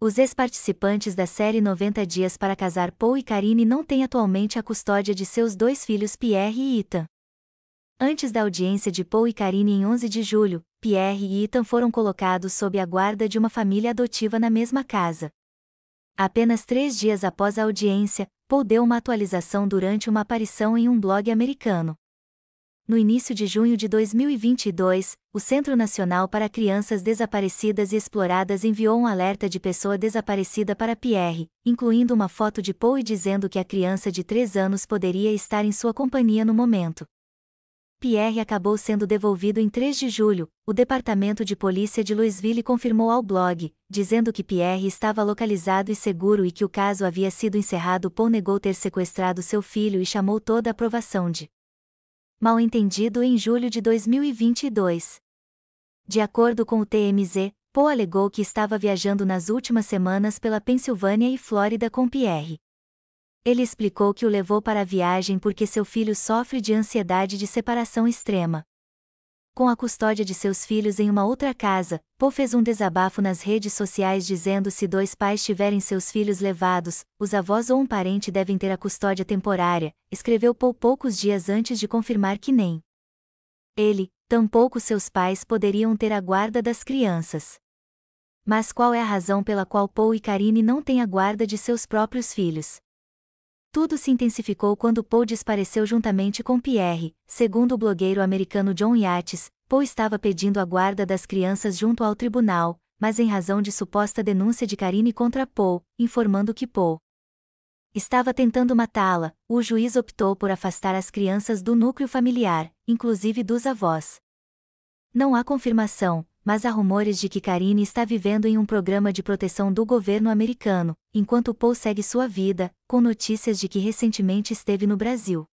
Os ex-participantes da série 90 Dias para Casar Paul e Karine não têm atualmente a custódia de seus dois filhos Pierre e Ethan. Antes da audiência de Paul e Karine em 11 de julho, Pierre e Ethan foram colocados sob a guarda de uma família adotiva na mesma casa. Apenas três dias após a audiência, Paul deu uma atualização durante uma aparição em um blog americano no início de junho de 2022, o Centro Nacional para Crianças Desaparecidas e Exploradas enviou um alerta de pessoa desaparecida para Pierre, incluindo uma foto de e dizendo que a criança de 3 anos poderia estar em sua companhia no momento. Pierre acabou sendo devolvido em 3 de julho, o Departamento de Polícia de Louisville confirmou ao blog, dizendo que Pierre estava localizado e seguro e que o caso havia sido encerrado. Paul negou ter sequestrado seu filho e chamou toda a aprovação de mal entendido em julho de 2022. De acordo com o TMZ, Poe alegou que estava viajando nas últimas semanas pela Pensilvânia e Flórida com Pierre. Ele explicou que o levou para a viagem porque seu filho sofre de ansiedade de separação extrema com a custódia de seus filhos em uma outra casa, Paul fez um desabafo nas redes sociais dizendo se dois pais tiverem seus filhos levados, os avós ou um parente devem ter a custódia temporária, escreveu Paul poucos dias antes de confirmar que nem ele, tampouco seus pais poderiam ter a guarda das crianças. Mas qual é a razão pela qual Paul e Karine não têm a guarda de seus próprios filhos? Tudo se intensificou quando Poe desapareceu juntamente com Pierre, segundo o blogueiro americano John Yates, Poe estava pedindo a guarda das crianças junto ao tribunal, mas em razão de suposta denúncia de Karine contra Poe, informando que Poe estava tentando matá-la, o juiz optou por afastar as crianças do núcleo familiar, inclusive dos avós. Não há confirmação, mas há rumores de que Karine está vivendo em um programa de proteção do governo americano, enquanto Paul segue sua vida, com notícias de que recentemente esteve no Brasil.